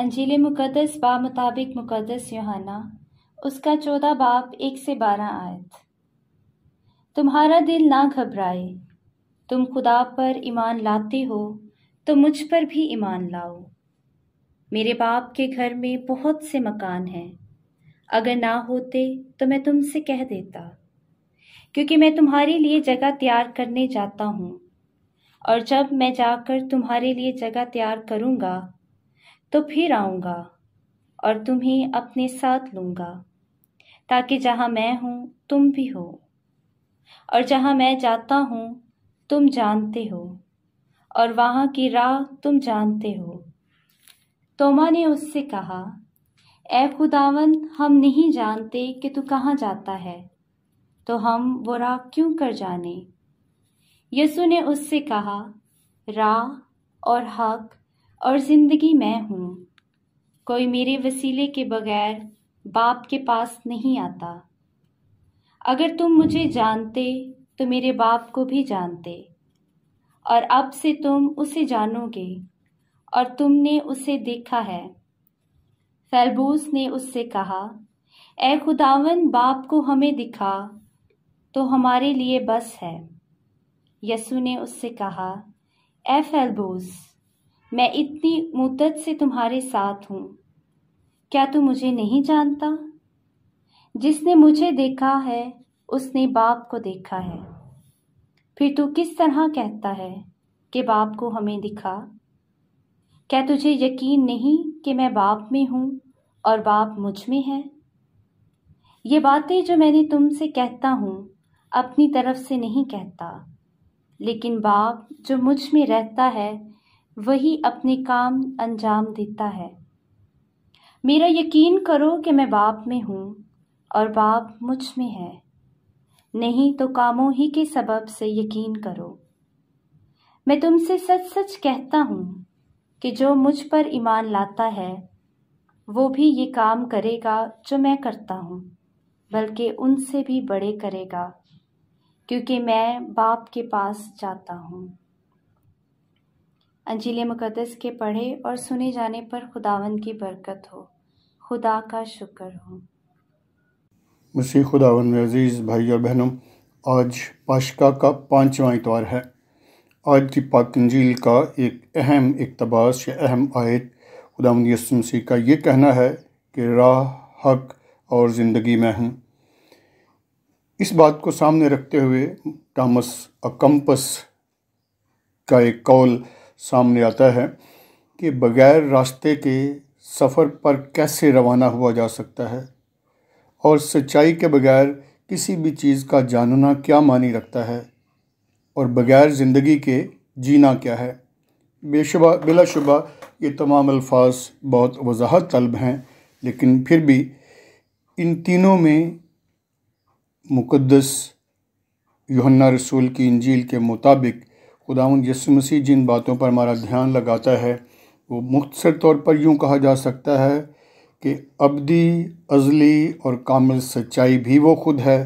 अंजील मुकदस बा मुताबिक मुकदस योहाना उसका चौदह बाप एक से बारह आयत तुम्हारा दिल ना घबराए तुम खुदा पर ईमान लाते हो तो मुझ पर भी ईमान लाओ मेरे बाप के घर में बहुत से मकान हैं अगर ना होते तो मैं तुमसे कह देता क्योंकि मैं तुम्हारे लिए जगह तैयार करने जाता हूँ और जब मैं जाकर तुम्हारे लिए जगह तैयार करूँगा तो फिर आऊँगा और तुम्हें अपने साथ लूँगा ताकि जहाँ मैं हूँ तुम भी हो और जहाँ मैं जाता हूँ तुम जानते हो और वहाँ की राह तुम जानते हो तोमा ने उससे कहा ऐ खुदावन हम नहीं जानते कि तू कहाँ जाता है तो हम वो राह क्यों कर जाने यसु ने उससे कहा राह और हक और ज़िंदगी मैं हूँ कोई मेरे वसीले के बगैर बाप के पास नहीं आता अगर तुम मुझे जानते तो मेरे बाप को भी जानते और अब से तुम उसे जानोगे और तुमने उसे देखा है फैलबूस ने उससे कहा ए खुदावन बाप को हमें दिखा तो हमारे लिए बस है यसु ने उससे कहा ए फैलबूस मैं इतनी मुद्दत से तुम्हारे साथ हूँ क्या तू मुझे नहीं जानता जिसने मुझे देखा है उसने बाप को देखा है फिर तू किस तरह कहता है कि बाप को हमें दिखा क्या तुझे यकीन नहीं कि मैं बाप में हूँ और बाप मुझ में है ये बातें जो मैंने तुमसे कहता हूँ अपनी तरफ से नहीं कहता लेकिन बाप जो मुझ में रहता है वही अपने काम अंजाम देता है मेरा यकीन करो कि मैं बाप में हूँ और बाप मुझ में है नहीं तो कामों ही के सबब से यकीन करो मैं तुमसे सच सच कहता हूँ कि जो मुझ पर ईमान लाता है वो भी ये काम करेगा जो मैं करता हूँ बल्कि उनसे भी बड़े करेगा क्योंकि मैं बाप के पास जाता हूँ अंजील मुकदस के पढ़े और सुने जाने पर खुदावन की बरकत हो खुदा का शुक्र हो मसीह खुदावन अजीज़ भाई और बहनों आज पाशका का पाँचवा इतवार है आज की पाकंजील का एक अहम इकतबास या अहम आयत खुदावन यसमसी का ये कहना है कि राह हक और ज़िंदगी में हूँ इस बात को सामने रखते हुए टामस अकम्पस का एक कौल सामने आता है कि बगैर रास्ते के सफ़र पर कैसे रवाना हुआ जा सकता है और सच्चाई के बगैर किसी भी चीज़ का जानना क्या मानी रखता है और बगैर ज़िंदगी के जीना क्या है बेशुबा बिलाशुबा ये तमाम अल्फाज बहुत वजाहत तलब हैं लेकिन फिर भी इन तीनों में मुकदस योहन्ना रसूल की इंजील के मुताबिक खुदावन यसु मसीह जिन बातों पर हमारा ध्यान लगाता है वो मुख्तर तौर पर यूँ कहा जा सकता है कि अबदी अजली और कामिल सच्चाई भी वो खुद है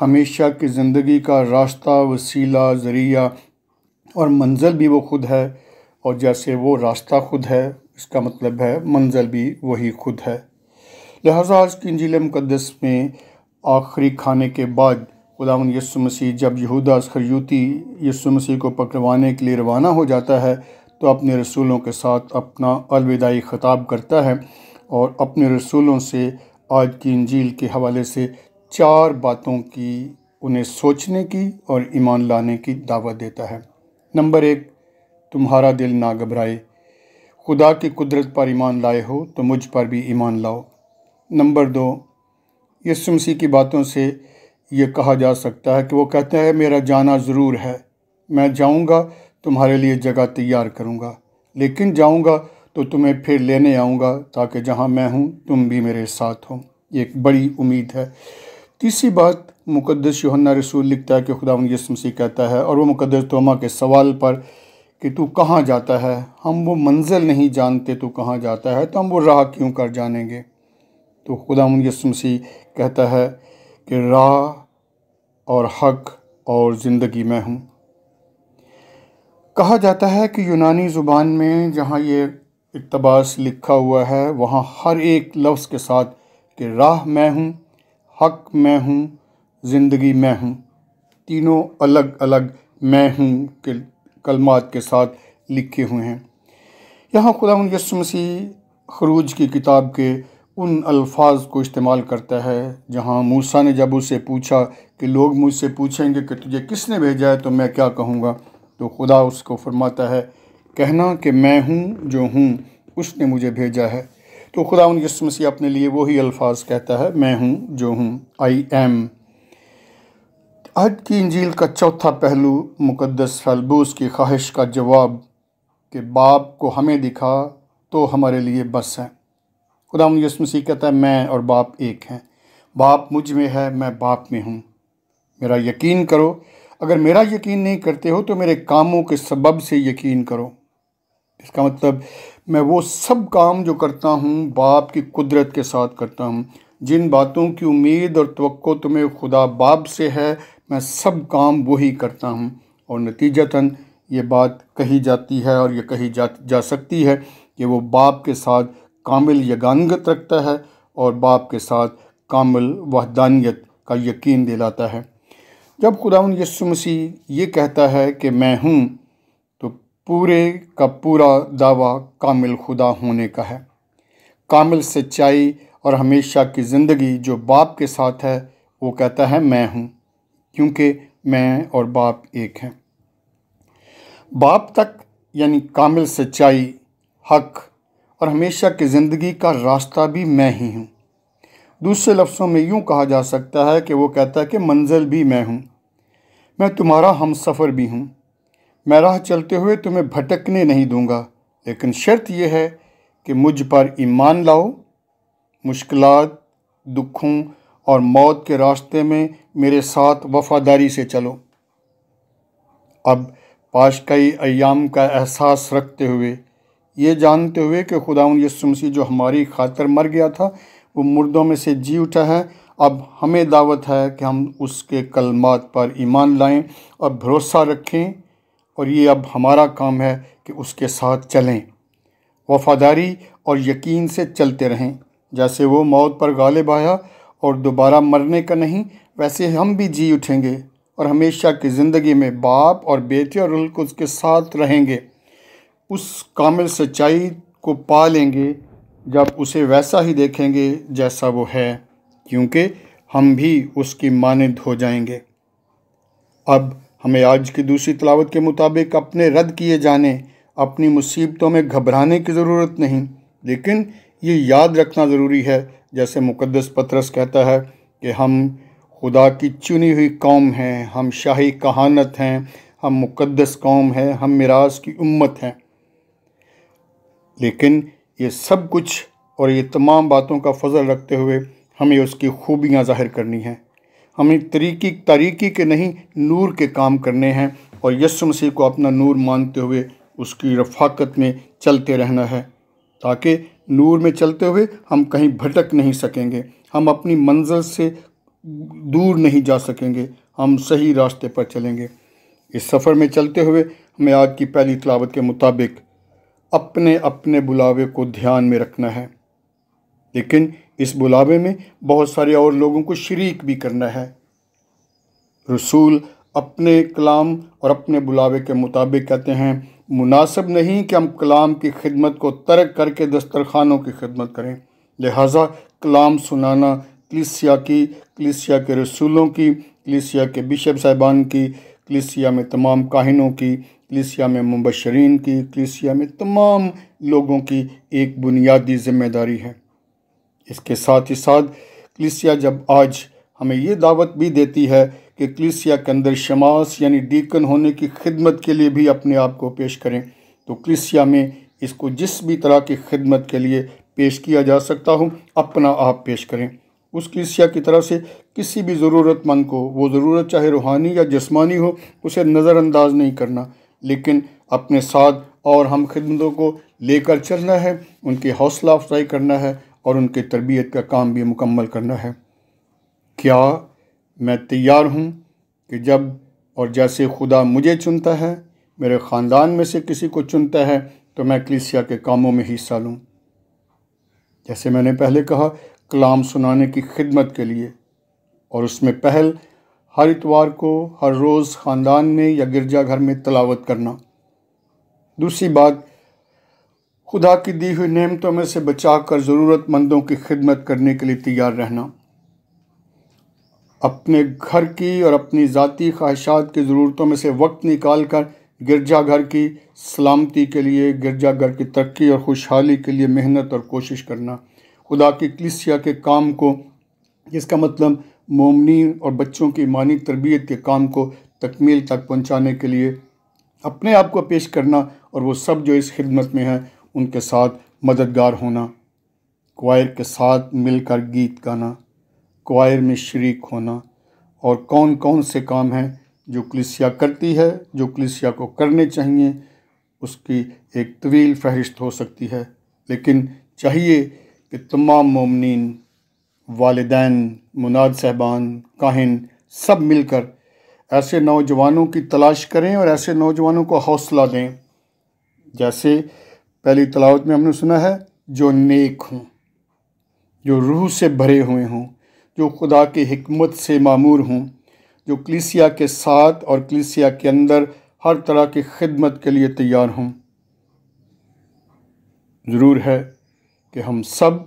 हमेशा की ज़िंदगी का रास्ता वसीला ज़रिया और मंजिल भी वो खुद है और जैसे वो रास्ता खुद है इसका मतलब है मंजिल भी वही खुद है लिहाजा आज की ज़िले मुकदस में आखिरी खाने के बाद खुदावन यसु मसीह जब यहूदा खरयूती यसु मसीह को पकड़वाने के लिए रवाना हो जाता है तो अपने रसूलों के साथ अपना अलविदाई ख़ताब करता है और अपने रसूलों से आज की इंजील के हवाले से चार बातों की उन्हें सोचने की और ईमान लाने की दावत देता है नंबर एक तुम्हारा दिल ना घबराए खुदा की कुदरत पर ईमान लाए हो तो मुझ पर भी ईमान लाओ नंबर दो यसु मसीह की बातों से ये कहा जा सकता है कि वो कहते हैं मेरा जाना ज़रूर है मैं जाऊंगा तुम्हारे लिए जगह तैयार करूंगा लेकिन जाऊंगा तो तुम्हें फिर लेने आऊंगा ताकि जहां मैं हूं तुम भी मेरे साथ हो ये एक बड़ी उम्मीद है तीसरी बात मुकदस योहन्ना रसूल लिखता है कि खुदा यसम मसीह कहता है और वो मुकदस तोमा के सवाल पर कि तू कहाँ जाता है हम वो मंजिल नहीं जानते तू कहाँ जाता है तो हम वो राह क्यों कर जानेंगे तो खुदा यसम मसीह कहता है कि राह और हक और ज़िंदगी मैं हूँ कहा जाता है कि यूनानी ज़ुबान में जहाँ ये इकतबास लिखा हुआ है वहाँ हर एक लफ्ज़ के साथ कि राह मैं हूँ हक मैं हूँ ज़िंदगी मैं हूँ तीनों अलग अलग मैं हूँ के कलमात के साथ लिखे हुए हैं यहाँ खुदा यसु मसीह खरूज की किताब के उन अल्फाज को इस्तेमाल करता है जहाँ मूसा ने जब उससे पूछा कि लोग मुझसे पूछेंगे कि तुझे किसने भेजा है तो मैं क्या कहूँगा तो खुदा उसको फरमाता है कहना कि मैं हूँ जो हूँ उसने मुझे भेजा है तो खुदा उन से अपने लिए वही अल्फाज कहता है मैं हूँ जो हूँ आई एम आज की इंजील का चौथा पहलू मुक़दस फलबूस की ख्वाहिश का जवाब कि बाप को हमें दिखा तो हमारे लिए बस हैं खुदा यस मसीह कहता है मैं और बाप एक हैं बाप मुझ में है मैं बाप में हूँ मेरा यकीन करो अगर मेरा यकीन नहीं करते हो तो मेरे कामों के सबब से यकीन करो इसका मतलब मैं वो सब काम जो करता हूँ बाप की कुदरत के साथ करता हूँ जिन बातों की उम्मीद और तो तुम्हें खुदा बाप से है मैं सब काम वही करता हूँ और नतीजतन ये बात कही जाती है और ये कही जा जा सकती है कि वो बाप के साथ कामिल यगानगत रखता है और बाप के साथ कामिल वहदानियत का यकीन दिलाता है जब खुदा यसु मसीह ये कहता है कि मैं हूँ तो पूरे का पूरा दावा कामिल खुदा होने का है कामिल सच्चाई और हमेशा की ज़िंदगी जो बाप के साथ है वो कहता है मैं हूँ क्योंकि मैं और बाप एक हैं बाप तक यानी कामिल सच्चाई हक और हमेशा की ज़िंदगी का रास्ता भी मैं ही हूँ दूसरे लफ्ज़ों में यूँ कहा जा सकता है कि वो कहता है कि मंजिल भी मैं हूँ मैं तुम्हारा हम सफ़र भी हूँ मैं राह चलते हुए तुम्हें भटकने नहीं दूँगा लेकिन शर्त यह है कि मुझ पर ईमान लाओ मुश्किल दुखों और मौत के रास्ते में मेरे साथ वफादारी से चलो अब पाश कई अयाम का एहसास रखते हुए ये जानते हुए कि खुदा यसु मसीह जो हमारी खातर मर गया था वो मुर्दों में से जी उठा है अब हमें दावत है कि हम उसके कलमात पर ईमान लाएं और भरोसा रखें और ये अब हमारा काम है कि उसके साथ चलें वफादारी और यकीन से चलते रहें जैसे वो मौत पर गालिब आया और दोबारा मरने का नहीं वैसे हम भी जी उठेंगे और हमेशा की ज़िंदगी में बाप और बेटे और उल्क उसके साथ रहेंगे उस कामिल सच्चाई को पा लेंगे जब उसे वैसा ही देखेंगे जैसा वो है क्योंकि हम भी उसकी मानद हो जाएंगे अब हमें आज की दूसरी तलावत के मुताबिक अपने रद्द किए जाने अपनी मुसीबतों में घबराने की ज़रूरत नहीं लेकिन ये याद रखना ज़रूरी है जैसे मुकदस पत्रस कहता है कि हम खुदा की चुनी हुई कौम हैं हम शाही कहानत हैं हम मुक़दस कौम हैं हम मिराज की उम्मत हैं लेकिन ये सब कुछ और ये तमाम बातों का फजल रखते हुए हमें उसकी खूबियाँ जाहिर करनी हैं हमें तरीकी तारीकी के नहीं नूर के काम करने हैं और यसु मसीह को अपना नूर मानते हुए उसकी रफाकत में चलते रहना है ताकि नूर में चलते हुए हम कहीं भटक नहीं सकेंगे हम अपनी मंजिल से दूर नहीं जा सकेंगे हम सही रास्ते पर चलेंगे इस सफ़र में चलते हुए हमें आज की पहली तलावत के मुताबिक अपने अपने बुलावे को ध्यान में रखना है लेकिन इस बुलावे में बहुत सारे और लोगों को शरीक भी करना है रसूल अपने कलाम और अपने बुलावे के मुताबिक कहते हैं मुनासब नहीं कि हम कलाम की खिदमत को तर्क करके दस्तरखानों की खिदमत करें लिहाजा कलाम सुनाना क्लिसिया की कलिसिया के रसूलों की क्लिसिया के बिशप साहिबान की क्लिसिया में तमाम काहिनों की कलिसिया में मुबशरीन की कलिसिया में तमाम लोगों की एक बुनियादी जिम्मेदारी है इसके साथ ही साथ कलिसिया जब आज हमें ये दावत भी देती है कि कलिसिया के अंदर शमास यानी डीकन होने की खिदमत के लिए भी अपने आप को पेश करें तो कलिसिया में इसको जिस भी तरह की खिदमत के लिए पेश किया जा सकता हो अपना आप पेश करें उस कलिसिया की तरफ से किसी भी ज़रूरतमंद को वो ज़रूरत चाहे रूहानी या जिस्मानी हो उसे नज़रअंदाज नहीं करना लेकिन अपने साथ और हम खिदमतों को लेकर चलना है उनकी हौसला अफजाई करना है और उनकी तरबियत का काम भी मुकम्मल करना है क्या मैं तैयार हूँ कि जब और जैसे खुदा मुझे चुनता है मेरे ख़ानदान में से किसी को चुनता है तो मैं क्लिसिया के कामों में हिस्सा लूँ जैसे मैंने पहले कहा कलाम सुनाने की खिदमत के लिए और उसमें पहल हर इतवार को हर रोज़ ख़ानदान में या गिरजा घर में तलावत करना दूसरी बात खुदा की दी हुई नेमतों में से बचाकर ज़रूरतमंदों की खिदमत करने के लिए तैयार रहना अपने घर की और अपनी ज़ाती ख्वाहिशात की ज़रूरतों में से वक्त निकाल कर गिरजा घर की सलामती के लिए गिरजा घर की तरक्की और खुशहाली के लिए मेहनत और कोशिश करना खुदा की कलिसिया के काम को जिसका मतलब ममनिन और बच्चों की मानी तरबियत के काम को तकमील तक पहुँचाने के लिए अपने आप को पेश करना और वो सब जो इस खिदमत में हैं उनके साथ मददगार होना क्वायर के साथ मिलकर गीत गाना क्वायर में शरीक होना और कौन कौन से काम हैं जो कलिसिया करती है जो कलिसिया को करने चाहिए उसकी एक तवील फहरिस्त हो सकती है लेकिन चाहिए कि तमाम ममनिन वालदान मुनाद साहबान काहिन सब मिलकर ऐसे नौजवानों की तलाश करें और ऐसे नौजवानों को हौसला दें जैसे पहली तलावत में हमने सुना है जो नेक हों जो रूह से भरे हुए हों जो खुदा की हमत से मामूर हों जो कलिसिया के साथ और कलिसिया के अंदर हर तरह की खिदमत के लिए तैयार हों ज़रूर है कि हम सब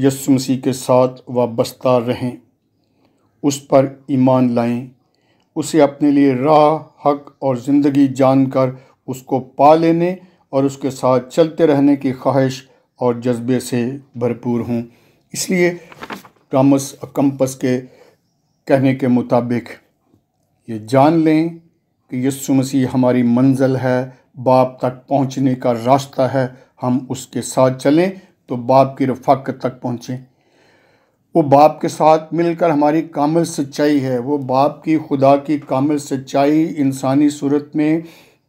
यसु मसीह के साथ वाबस्ता रहें उस पर ईमान लाएं उसे अपने लिए राह हक और ज़िंदगी जानकर उसको पा लेने और उसके साथ चलते रहने की ख्वाहिश और जज्बे से भरपूर हूँ इसलिए टॉमस अकम्पस के कहने के मुताबिक ये जान लें कि यस्सु मसीह हमारी मंजिल है बाप तक पहुँचने का रास्ता है हम उसके साथ चलें तो बाप की रफाकत तक पहुँचें वो बाप के साथ मिलकर हमारी कामिल सच्चाई है वो बाप की खुदा की कामिल सच्चाई इंसानी सूरत में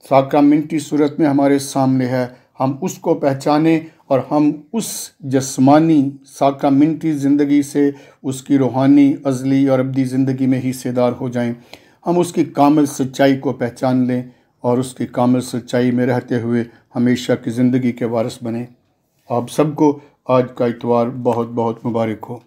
साक्रामेंटी सूरत में हमारे सामने है हम उसको पहचाने और हम उस जस्मानी साक्रामेंटी ज़िंदगी से उसकी रूहानी अजली और अबदी ज़िंदगी में हिस्सेदार हो जाएं हम उसकी कामिल सच्चाई को पहचान लें और उसकी कामिल सच्चाई में रहते हुए हमेशा की ज़िंदगी के वारस बने आप सबको आज का इतवार बहुत बहुत मुबारक हो